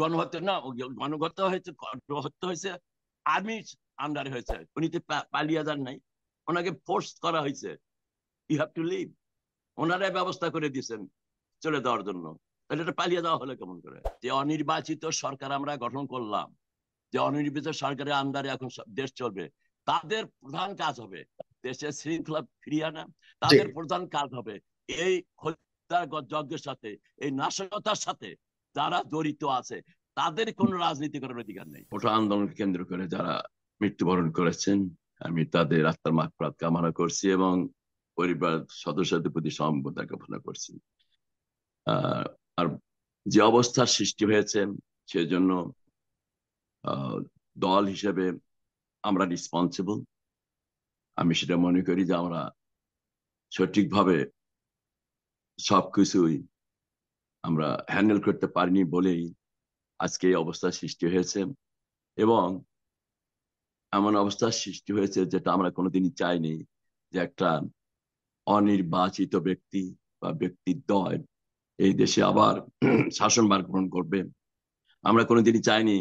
গণহত্যা না গণগত হয়েছে হত্যা হয়েছে আর্মি আন্ডারে হয়েছে উনি পালিয়ে যান নাই ওনাকে ফোর্স করা হয়েছে ইউ হ্যাভ টু লিভ ব্যবস্থা করে দিয়েছেন চলে দেওয়ার জন্য তাহলে এটা পালিয়ে দেওয়া হলে কেমন করে যে অনির্বাচিত সরকার আমরা গঠন করলাম যে অনির্বাচিত সরকারের আন্ডারে এখন দেশ চলবে তাদের প্রধান কাজ হবে দেশের শৃঙ্খলা ফিরিয়ে আনা তাদের প্রধান কাজ হবে এই যজ্ঞের সাথে এই নাশকতার সাথে যারা জড়িত আছে তাদের কোন রাজনীতি করার অধিকার নেই ওটা আন্দোলন কেন্দ্র করে যারা মৃত্যুবরণ করেছেন আমি তাদের আত্মার মাকপ্রাত কামনা করছি এবং পরিবার সদস্যদের প্রতি সমবেদনা কামনা করছি আর যে অবস্থার সৃষ্টি হয়েছে সেজন্য দল হিসেবে আমরা রিসপন্সিবল আমি সেটা মনে করি যে আমরা সঠিকভাবে সবকিছুই আমরা হ্যান্ডেল করতে পারিনি বলেই আজকে এই অবস্থা সৃষ্টি হয়েছে এবং এমন অবস্থার সৃষ্টি হয়েছে যেটা আমরা কোনোদিনই চাইনি যে একটা অনির্বাচিত ব্যক্তি বা ব্যক্তির দল এই দেশে আবার শাসনভার গ্রহণ করবে আমরা কোনোদিনই চাইনি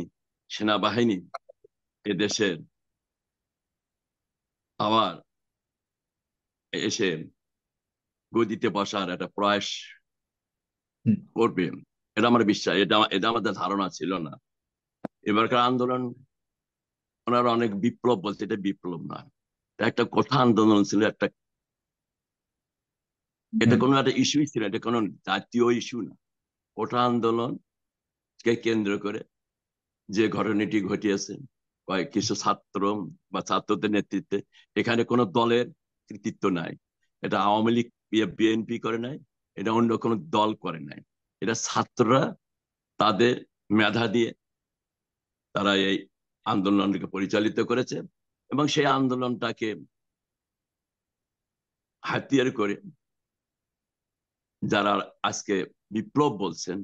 সেনাবাহিনী এ দেশের আবার এসে গদিতে বসার একটা প্রয়াস করবে এটা আমার বিশ্বাস এটা এটা আমাদের ধারণা ছিল না এবারকার আন্দোলন ওনারা অনেক বিপ্লব বলছে এটা বিপ্লব না একটা কথা আন্দোলন ছিল একটা এটা কোনো একটা ইস্যুই ছিল এটা কোনো জাতীয় ইস্যু না কোঠা আন্দোলন কে কেন্দ্র করে যে ঘটনাটি ঘটিয়েছে কয়েক কিছু ছাত্র বা ছাত্রদের নেতৃত্বে এখানে কোনো দলের কৃতিত্ব নাই এটা আওয়ামী লীগ বিএনপি ইয়ে, করে নাই এটা অন্য কোনো দল করে নাই এটা ছাত্ররা তাদের মেধা দিয়ে তারা এই আন্দোলনকে পরিচালিত করেছে এবং সেই আন্দোলনটাকে হাতিয়ার করে যারা আজকে বিপ্লব বলছেন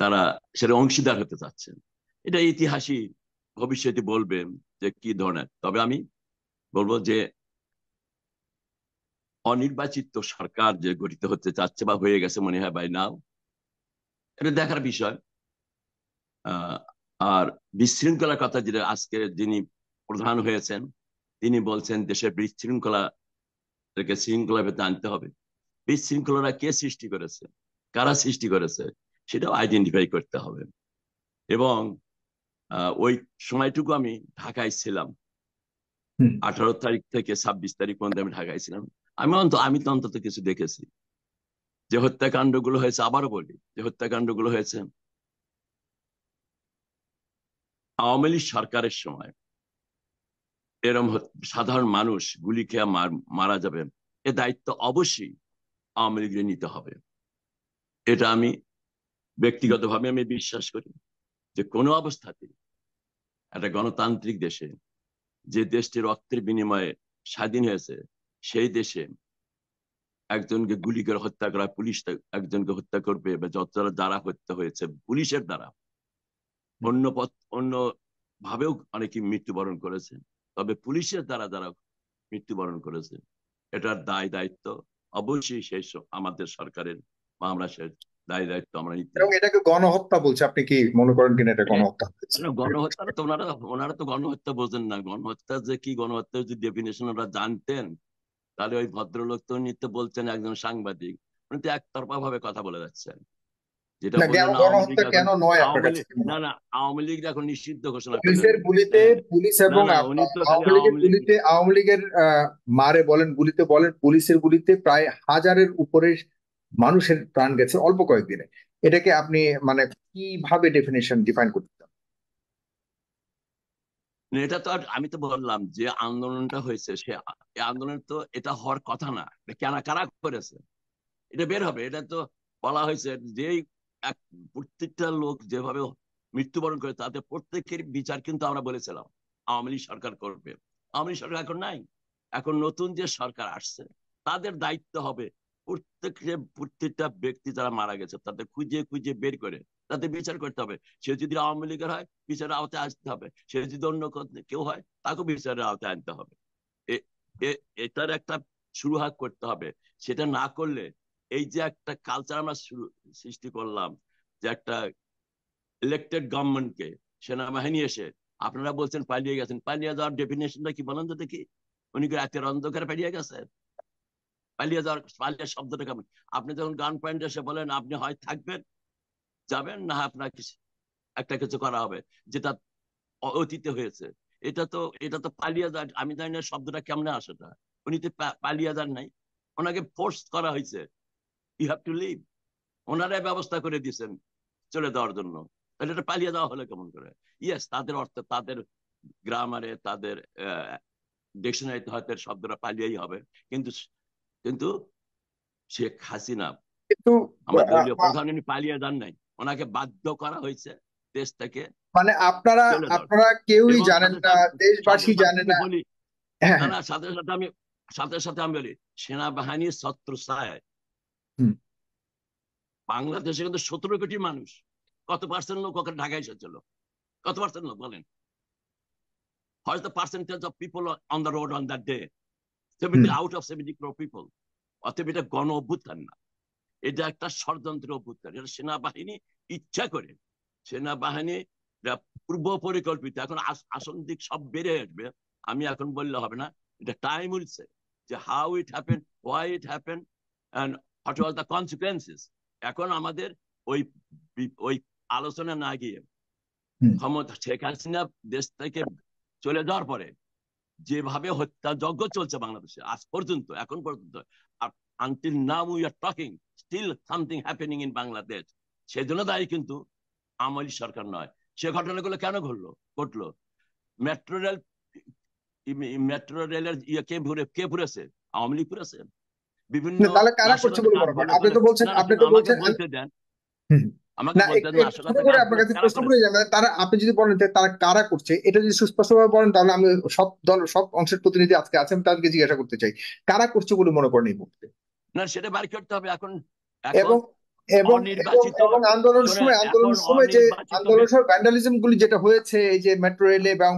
তারা সেটা অংশীদার হতে চাচ্ছেন এটা ইতিহাসই ভবিষ্যতে বলবেন যে কি ধরনের তবে আমি বলবো যে অনির্বাচিত সরকার যে গঠিত হতে চাচ্ছে বা হয়ে গেছে মনে হয় বাই নাও এটা দেখার বিষয় আর বিশৃঙ্খলার কথা যেটা আজকে যিনি প্রধান হয়েছেন তিনি বলছেন দেশের বিশৃঙ্খলা এটাকে শৃঙ্খলা ভেতরে আনতে হবে বিশৃঙ্খলাটা কে সৃষ্টি করেছে কারা সৃষ্টি করেছে সেটাও আইডেন্টিফাই করতে হবে এবং ওই সময়টুকু আমি ঢাকায় ছিলাম আঠারো তারিখ থেকে ছাব্বিশ তারিখ পর্যন্ত আমি ঢাকায় ছিলাম আমি অন্তত আমি তো অন্তত কিছু দেখেছি যে হত্যাকাণ্ডগুলো হয়েছে আবারও বলি যে হত্যাকাণ্ডগুলো হয়েছে আওয়ামী লীগ সরকারের সময় এরম সাধারণ মানুষ গুলি খেয়ে মারা যাবে এ দায়িত্ব অবশ্যই আওয়ামী লীগের নিতে হবে এটা আমি ব্যক্তিগতভাবে আমি বিশ্বাস করি যে কোনো অবস্থাতে একটা গণতান্ত্রিক দেশে যে দেশটি রক্তের বিনিময়ে স্বাধীন হয়েছে সেই দেশে একজনকে গুলি করে হত্যা করা পুলিশ একজনকে হত্যা করবে বা যতটা দ্বারা হত্যা হয়েছে পুলিশের দ্বারা অন্য পথ অন্য ভাবেও অনেকে মৃত্যুবরণ করেছে তবে পুলিশের দ্বারা যারা মৃত্যুবরণ করেছে এটার দায় দায়িত্ব অবশ্যই সেই আমাদের সরকারের বা আমরা সে দায় দায়িত্ব আমরা নিতে এটাকে গণহত্যা বলছে আপনি কি মনে করেন কিনা এটা গণহত্যা গণহত্যা তো ওনারা ওনারা তো গণহত্যা বোঝেন না গণহত্যা যে কি গণহত্যা যদি ডেফিনেশন ওরা জানতেন তাহলে ওই ভদ্রলোক তো নিত্য বলছেন একজন সাংবাদিক উনি তো একতরফা ভাবে কথা বলে যাচ্ছেন যেটা না না আওয়ামী লীগ এখন নিষিদ্ধ ঘোষণা পুলিশের গুলিতে পুলিশ এবং আওয়ামী লীগের মারে বলেন গুলিতে বলেন পুলিশের গুলিতে প্রায় হাজারের উপরে মানুষের প্রাণ গেছে অল্প কয়েকদিনে এটাকে আপনি মানে কিভাবে ডেফিনেশন ডিফাইন করতে এটা তো আমি তো বললাম যে আন্দোলনটা হয়েছে সে আন্দোলন তো এটা হওয়ার কথা না কেন কারা করেছে এটা বের হবে এটা তো বলা হয়েছে যে এক প্রত্যেকটা লোক যেভাবে মৃত্যুবরণ করে তাতে প্রত্যেকের বিচার কিন্তু আমরা বলেছিলাম আওয়ামী লীগ সরকার করবে আওয়ামী লীগ সরকার এখন নাই এখন নতুন যে সরকার আসছে তাদের দায়িত্ব হবে প্রত্যেকটা প্রত্যেকটা ব্যক্তি যারা মারা গেছে তাদের খুঁজে খুঁজে বের করে তাতে বিচার করতে হবে সে যদি আওয়ামী লীগের হয় বিচারের আওতায় আসতে হবে সে যদি অন্য কেউ হয় তাকে বিচারের আওতায় আনতে হবে এটার একটা শুরু হাত করতে হবে সেটা না করলে এই যে একটা কালচার আমরা সৃষ্টি করলাম যে একটা ইলেকটেড গভর্নমেন্টকে সেনাবাহিনী এসে আপনারা বলছেন পালিয়ে গেছেন পালিয়ে যাওয়ার ডেফিনেশনটা কি বলেন তো দেখি উনি কি রাতের অন্ধকারে পালিয়ে গেছেন পালিয়ে যাওয়ার পালিয়ে শব্দটা কেমন আপনি যখন গান পয়েন্ট এসে বলেন আপনি হয় থাকবেন যাবেন না আপনাকে একটা কিছু করা হবে যেটা অতীতে হয়েছে এটা তো এটা তো পালিয়া যায় আমি জানি না শব্দটা কেমনে আসে না উনি তো পালিয়া যান নাই ওনাকে ফোর্স করা হয়েছে ইউ হ্যাভ টু লিভ ওনারাই ব্যবস্থা করে দিয়েছেন চলে দেওয়ার জন্য তাহলে এটা পালিয়ে দেওয়া হলে কেমন করে ইয়েস তাদের অর্থ তাদের গ্রামারে তাদের ডিকশনারিতে হয়তো শব্দটা পালিয়েই হবে কিন্তু কিন্তু শেখ হাসিনা কিন্তু আমার দলীয় প্রধান উনি পালিয়ে যান নাই ওনাকে বাধ্য করা হয়েছে দেশ থেকে মানে আপনারা আপনারা কেউই জানেন না দেশবাসী জানে না হ্যাঁ, না হ্যাঁ। সাথে সাথে আমি সাথে সাথে আমি বলি সেনাবাহিনীর শত্রু সায় বাংলাদেশে কিন্তু সতেরো কোটি মানুষ কত পার্সেন্ট লোক ওখানে ঢাকায় এসেছিল কত পার্সেন্ট লোক বলেন হয়তো percentage of people on the road on the day seventy out of seventy crore people অতএব এটা গণ অভ্যুত্থান না এটা একটা ষড়যন্ত্র অভ্যুত্থান এটা সেনাবাহিনী ইচ্ছা করে সেনাবাহিনী পূর্ব পরিকল্পিত এখন আসন দিক সব বেড়ে আসবে আমি এখন বললে হবে না এটা টাইম উইলসে যে how it happen why it happen what was the consequences এখন আমাদের ওই ওই আলোচনা না গিয়ে ক্ষমতা শেখ হাসিনা দেশ থেকে চলে যাওয়ার পরে যেভাবে হত্যা যজ্ঞ চলছে বাংলাদেশে আজ পর্যন্ত এখন পর্যন্ত আর until now we are talking still something happening in Bangladesh সেই জন্য দায়ী কিন্তু আমলি সরকার নয় সে ঘটনাগুলো কেন ঘটলো ঘটলো মেট্রো রেল মেট্রো রেলের ইয়ে কে ঘুরে কে ঘুরেছে আওয়ামী লীগ ঘুরেছে বিভিন্ন তাহলে কারা করছে আপনি তো বলছেন আপনি তো বলছেন আমাকে তারা আপনি যদি তারা কারা করছে এটা যদি সুস্পষ্টভাবে তাহলে আমি সব দল সব অংশের প্রতিনিধি আজকে আছেন তাদেরকে জিজ্ঞাসা করতে চাই কারা করছে বলে মনে করেন এই মুহূর্তে না সেটা বার করতে হবে এখন এবং এবং এবং সময় সময় যে ভ্যান্ডালিজম গুলি যেটা হয়েছে এই যে মেট্রো রেলে এবং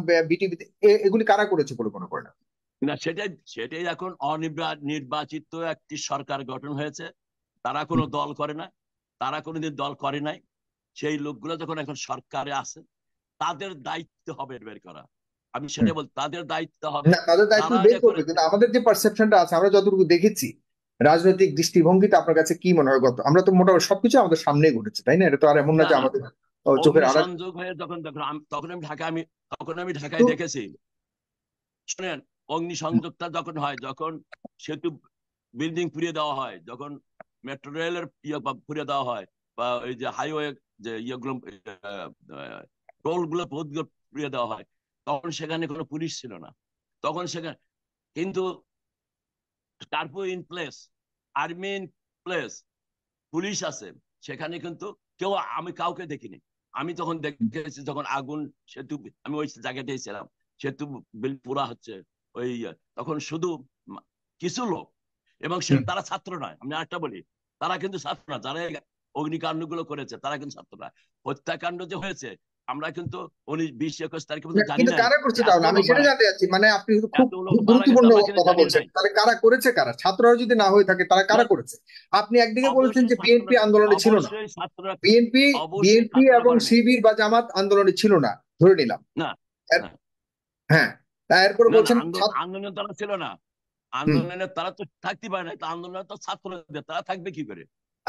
এগুলি কারা করেছে না সেটাই সেটাই এখন অনির্বাচিত একটি সরকার গঠন হয়েছে তারা কোনো দল করে না তারা কোনোদিন দল করে নাই সেই লোকগুলো যখন এখন সরকারে আছে তাদের দায়িত্ব হবে বের করা আমি সেটা বল তাদের দায়িত্ব হবে না তাদের দায়িত্ব বের করবে কিন্তু আমাদের যে পারসেপশনটা আছে আমরা যতটুকু দেখেছি রাজনৈতিক দৃষ্টিভঙ্গিতে আপনার কাছে কি মনে হয় গত আমরা তো মোটামুটি সবকিছু আমাদের সামনেই ঘটেছে তাই না এটা তো আর এমন না যে আমাদের চোখের আড়াল সংযোগ হয়ে যখন তখন আমি ঢাকা আমি তখন আমি ঢাকায় দেখেছি শুনেন অগ্নি সংযোগটা যখন হয় যখন সেতু বিল্ডিং পুড়িয়ে দেওয়া হয় যখন মেট্রো রেলের ইয়ে পুড়িয়ে দেওয়া হয় বা ওই যে হাইওয়ে যে ইয়েগুলো টোল গুলো পথগুলো পুড়িয়ে দেওয়া হয় তখন সেখানে কোনো পুলিশ ছিল না তখন সেখানে কিন্তু তারপর ইন প্লেস আর্মিন প্লেস পুলিশ আছে সেখানে কিন্তু কেউ আমি কাউকে দেখিনি আমি তখন দেখেছি যখন আগুন সেতু আমি ওই জায়গাটাই ছিলাম সেতু বিল পুরা হচ্ছে ওই ইয়ে। তখন শুধু কিছু লোক এবং সে তারা ছাত্র নয় আমি আরেকটা বলি তারা কিন্তু ছাত্র না যারা অগ্নিকাণ্ড গুলো করেছে তারা কিন্তু ছাত্র না হত্যাকাণ্ড যে হয়েছে আমরা কিন্তু উনিশ বিশ একুশ তারিখ পর্যন্ত জানি না কারা করছে তাহলে আমি সেটা জানতে চাচ্ছি মানে আপনি খুব গুরুত্বপূর্ণ কথা বলছেন তাহলে কারা করেছে কারা ছাত্ররা যদি না হয়ে থাকে তারা কারা করেছে আপনি একদিকে বলছেন যে বিএনপি আন্দোলনে ছিল না বিএনপি বিএনপি এবং সিবির বা জামাত আন্দোলনে ছিল না ধরে নিলাম না হ্যাঁ তারপরে বলছেন আন্দোলনে তারা ছিল না আন্দোলনে তারা তো থাকতে পারে না আন্দোলনে তো ছাত্রদের তারা থাকবে কি করে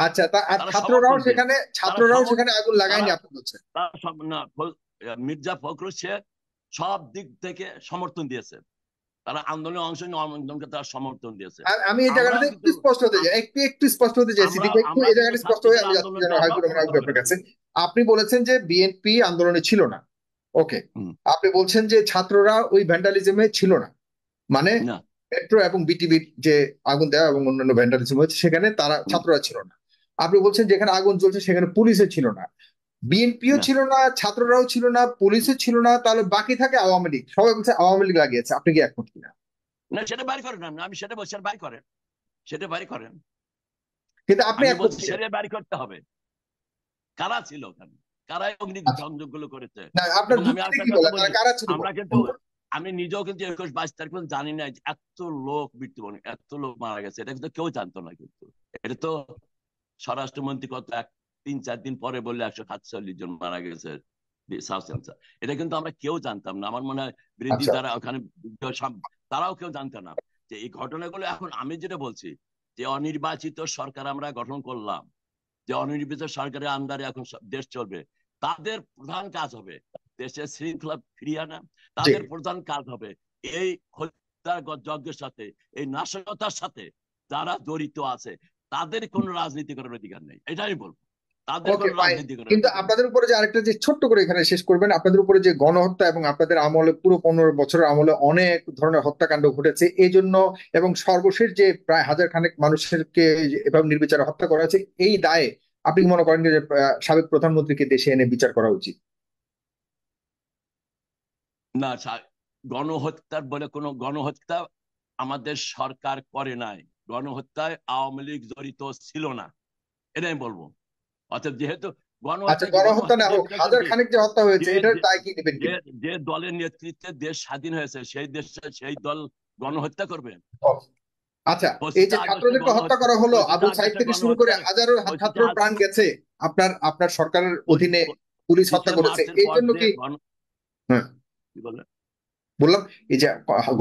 আচ্ছা আর ছাত্ররাও সেখানে ছাত্ররাও সেখানে আগুন লাগায়নি আপনি মির্জা ফখরুল শেখ সব দিক থেকে সমর্থন দিয়েছে তারা আন্দোলনে অংশ নিয়ে তারা সমর্থন দিয়েছে আমি এই একটু স্পষ্ট হতে চাই একটু একটু স্পষ্ট হতে চাইছি একটু এই জায়গাটা স্পষ্ট হয়ে আমি কাছে আপনি বলেছেন যে বিএনপি আন্দোলনে ছিল না ওকে আপনি বলছেন যে ছাত্ররা ওই ভ্যান্ডালিজমে ছিল না মানে মেট্রো এবং বিটিভির যে আগুন দেওয়া এবং অন্যান্য ভ্যান্ডালিজম হয়েছে সেখানে তারা ছাত্ররা ছিল না আপনি বলছেন যেখানে আগুন চলছে সেখানে পুলিশে ছিল না বিএনপিও ছিল না ছাত্ররাও ছিল না পুলিশও ছিল না তাহলে বাকি থাকে আওয়ামী লীগ সবাই বলছে আওয়ামী লীগ লাগিয়েছে আপনি কি একমত কিনা না সেটা বাড়ি করেন আমি সেটা বলছি বাড়ি করেন সেটা বাড়ি করেন কিন্তু আপনি সেটা বাড়ি করতে হবে কারা ছিল ওখানে আচ্ছা। কারা অগ্নি সংযোগ গুলো করেছে আমরা কিন্তু আমি নিজেও কিন্তু একুশ বাইশ তারিখ পর্যন্ত জানি না এত লোক মৃত্যুবরণ এত লোক মারা গেছে এটা কিন্তু কেউ জানতো না কিন্তু এটা তো স্বরাষ্ট্রমন্ত্রী কত এক তিন চার দিন পরে বললে একশো সাতচল্লিশ জন মারা গেছে এটা কিন্তু আমরা কেউ জানতাম না আমার মনে হয় বৃদ্ধি আচ্ছা। যারা ওখানে তারাও কেউ জানতো না যে এই ঘটনাগুলো এখন আমি যেটা বলছি যে অনির্বাচিত সরকার আমরা গঠন করলাম যে অনির্বাচিত সরকারের আন্দারে এখন দেশ চলবে তাদের প্রধান কাজ হবে দেশের শৃঙ্খলা ফিরিয়ে আনা তাদের প্রধান কাজ হবে এই যজ্ঞের সাথে এই নাশকতার সাথে যারা জড়িত আছে তাদের কোন রাজনীতি করার অধিকার নেই এটা আমি বলবো কিন্তু আপনাদের উপরে যে আরেকটা যে ছোট্ট করে এখানে শেষ করবেন আপনাদের উপরে যে গণহত্যা এবং আপনাদের আমলে পুরো পনেরো বছরের আমলে অনেক ধরনের হত্যাকাণ্ড ঘটেছে এই জন্য এবং সর্বশেষ যে প্রায় হাজার খানেক মানুষকে এভাবে নির্বিচারে হত্যা করা হয়েছে এই দায়ে আপনি মনে করেন যে সাবেক প্রধানমন্ত্রীকে দেশে এনে বিচার করা উচিত না গণহত্যার বলে কোনো গণহত্যা আমাদের সরকার করে নাই গণহত্যায় আওয়ামী লীগ জড়িত ছিল না এটা আমি বলবো অর্থাৎ যেহেতু আচ্ছা, যে দলের নেতৃত্বে দেশ স্বাধীন হয়েছে সেই দেশ সেই দল গণহত্যা করবে আচ্ছা হত্যা করা হলো থেকে শুরু করে ছাত্র প্রাণ গেছে আপনার আপনার সরকারের অধীনে পুলিশ হত্যা করেছে এই জন্য কি হ্যাঁ। কি বলেন বললাম এই যে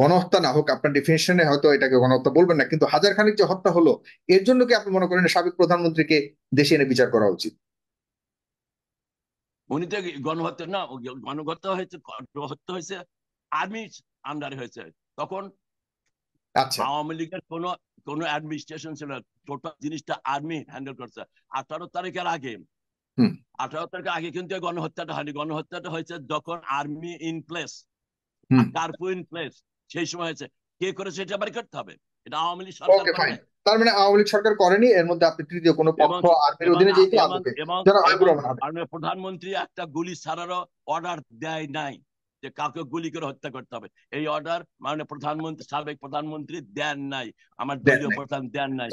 গণহত্যা না হোক আপনার ডেফিনেশনে হয়তো এটাকে গণহত্যা বলবেন না কিন্তু হাজার খানিক যে হত্যা হলো এর জন্য কি আপনি মনে করেন সাবেক প্রধানমন্ত্রীকে দেশে এনে বিচার করা উচিত উনি তো গণহত্যা না গণহত্যা হয়েছে হত্যা হয়েছে আর্মি আন্ডারে হয়েছে তখন আচ্ছা। আওয়ামী লীগের কোনো কোন অ্যাডমিনিস্ট্রেশন ছিল টোটাল জিনিসটা আর্মি হ্যান্ডেল করছে আঠারো তারিখের আগে আঠারো তারিখের আগে কিন্তু গণহত্যাটা হয়নি গণহত্যাটা হয়েছে যখন আর্মি ইন প্লেস সেই সময় হয়েছে কে করেছে এটা করতে হবে এটা আওয়ামী লীগ সরকার ওকে ফাইন তার মানে আওয়ামী লীগ সরকার করেনি এর মধ্যে আপনি তৃতীয় কোনো পক্ষ আর্মির অধীনে মানে প্রধানমন্ত্রী একটা গুলি ছাড়ারও অর্ডার দেয় নাই যে কাউকে গুলি করে হত্যা করতে হবে এই অর্ডার মাননীয় প্রধানমন্ত্রী সাবেক প্রধানমন্ত্রী দেন নাই আমার দলীয় প্রধান দেন নাই